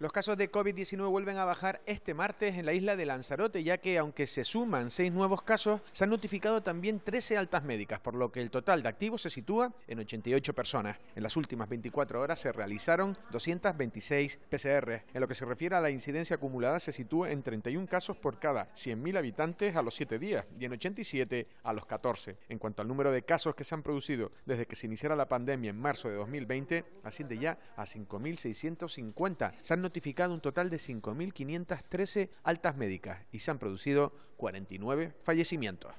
Los casos de COVID-19 vuelven a bajar este martes en la isla de Lanzarote, ya que aunque se suman seis nuevos casos, se han notificado también 13 altas médicas, por lo que el total de activos se sitúa en 88 personas. En las últimas 24 horas se realizaron 226 PCR. En lo que se refiere a la incidencia acumulada, se sitúa en 31 casos por cada 100.000 habitantes a los 7 días y en 87 a los 14. En cuanto al número de casos que se han producido desde que se iniciara la pandemia en marzo de 2020, asciende ya a 5.650. Se han notificado un total de 5.513 altas médicas y se han producido 49 fallecimientos.